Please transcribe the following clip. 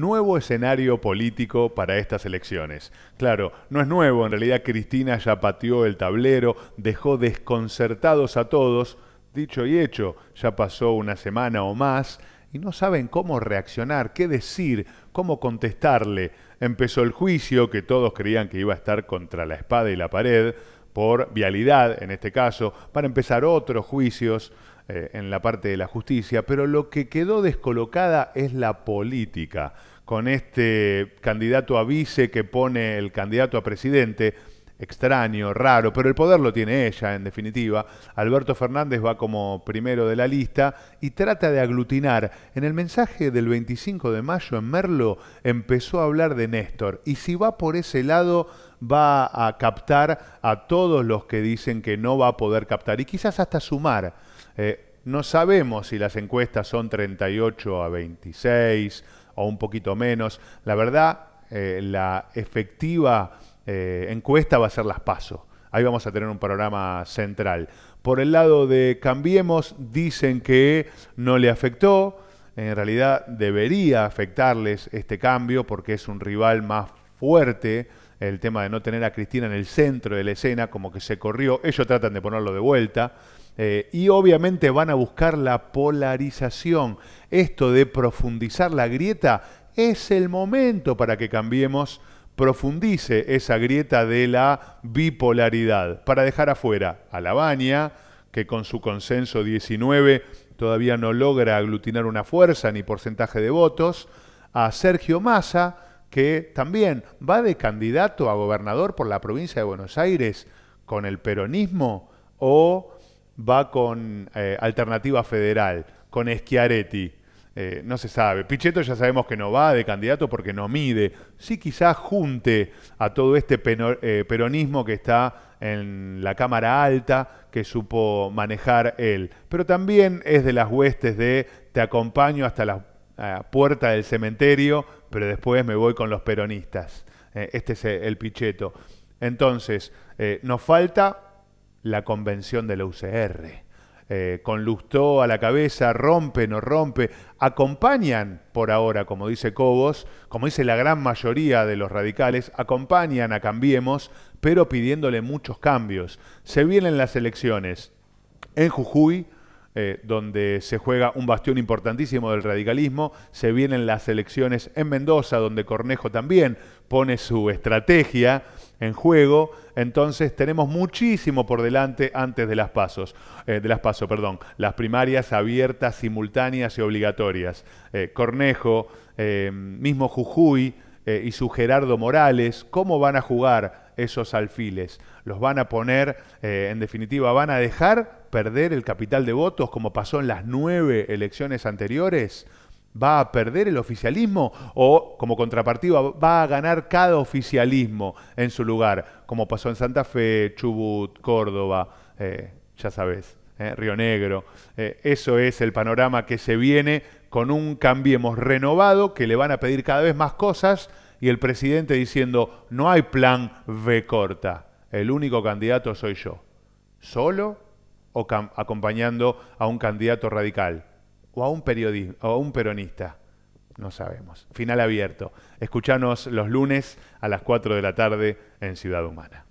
nuevo escenario político para estas elecciones. Claro, no es nuevo, en realidad Cristina ya pateó el tablero, dejó desconcertados a todos, dicho y hecho, ya pasó una semana o más, y no saben cómo reaccionar, qué decir, cómo contestarle. Empezó el juicio que todos creían que iba a estar contra la espada y la pared, por vialidad en este caso, para empezar otros juicios. Eh, en la parte de la justicia, pero lo que quedó descolocada es la política, con este candidato a vice que pone el candidato a presidente, extraño, raro, pero el poder lo tiene ella, en definitiva. Alberto Fernández va como primero de la lista y trata de aglutinar. En el mensaje del 25 de mayo en Merlo empezó a hablar de Néstor y si va por ese lado va a captar a todos los que dicen que no va a poder captar y quizás hasta sumar eh, no sabemos si las encuestas son 38 a 26 o un poquito menos. La verdad, eh, la efectiva eh, encuesta va a ser las PASO. Ahí vamos a tener un programa central. Por el lado de Cambiemos, dicen que no le afectó. En realidad debería afectarles este cambio porque es un rival más fuerte. El tema de no tener a Cristina en el centro de la escena, como que se corrió. Ellos tratan de ponerlo de vuelta. Eh, y obviamente van a buscar la polarización. Esto de profundizar la grieta es el momento para que cambiemos, profundice esa grieta de la bipolaridad, para dejar afuera a la que con su consenso 19 todavía no logra aglutinar una fuerza ni porcentaje de votos, a Sergio Massa, que también va de candidato a gobernador por la provincia de Buenos Aires con el peronismo o va con eh, Alternativa Federal, con Schiaretti. Eh, no se sabe. Pichetto ya sabemos que no va de candidato porque no mide. Sí quizás junte a todo este eh, peronismo que está en la Cámara Alta, que supo manejar él. Pero también es de las huestes de te acompaño hasta la puerta del cementerio, pero después me voy con los peronistas. este es el Pichetto. Entonces, nos falta la convención de la UCR. Eh, con Lustó a la cabeza, rompe, no rompe, acompañan por ahora, como dice Cobos, como dice la gran mayoría de los radicales, acompañan a Cambiemos, pero pidiéndole muchos cambios. Se vienen las elecciones en Jujuy, eh, donde se juega un bastión importantísimo del radicalismo. Se vienen las elecciones en Mendoza, donde Cornejo también pone su estrategia en juego. Entonces tenemos muchísimo por delante antes de las pasos, eh, de las perdón, las primarias abiertas, simultáneas y obligatorias. Eh, Cornejo, mismo Jujuy y su Gerardo Morales, ¿cómo van a jugar esos alfiles? ¿Los van a poner, en definitiva, van a dejar perder el capital de votos como pasó en las nueve elecciones anteriores? ¿Va a perder el oficialismo o, como contrapartida, va a ganar cada oficialismo en su lugar, como pasó en Santa Fe, Chubut, Córdoba, eh, ya sabes, eh, Río Negro? Eh, eso es el panorama que se viene con un Cambiemos renovado, que le van a pedir cada vez más cosas, y el presidente diciendo, no hay plan B corta, el único candidato soy yo. ¿Solo? o acompañando a un candidato radical o a un, o a un peronista. No sabemos. Final abierto. Escuchanos los lunes a las 4 de la tarde en Ciudad Humana.